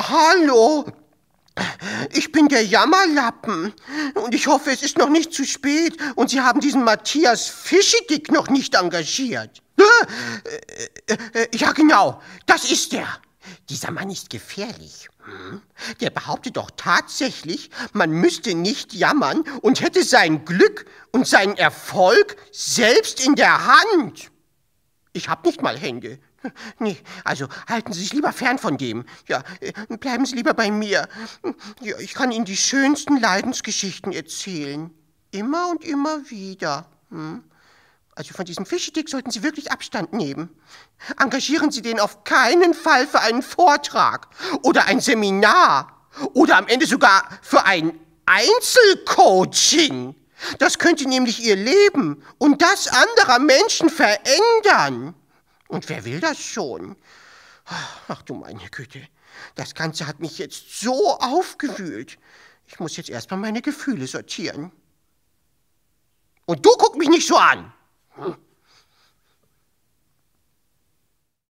Hallo? Ich bin der Jammerlappen und ich hoffe, es ist noch nicht zu spät und Sie haben diesen Matthias Fischedick noch nicht engagiert. Äh, äh, äh, ja, genau, das ist er. Dieser Mann ist gefährlich. Hm? Der behauptet doch tatsächlich, man müsste nicht jammern und hätte sein Glück und seinen Erfolg selbst in der Hand. Ich hab nicht mal Hände. Nee, also halten Sie sich lieber fern von dem. Ja, äh, bleiben Sie lieber bei mir. Ja, ich kann Ihnen die schönsten Leidensgeschichten erzählen. Immer und immer wieder. Hm? Also von diesem Fischedick sollten Sie wirklich Abstand nehmen. Engagieren Sie den auf keinen Fall für einen Vortrag oder ein Seminar oder am Ende sogar für ein Einzelcoaching. Das könnte nämlich ihr Leben und das anderer Menschen verändern. Und wer will das schon? Ach du meine Güte, das Ganze hat mich jetzt so aufgewühlt. Ich muss jetzt erstmal meine Gefühle sortieren. Und du guck mich nicht so an!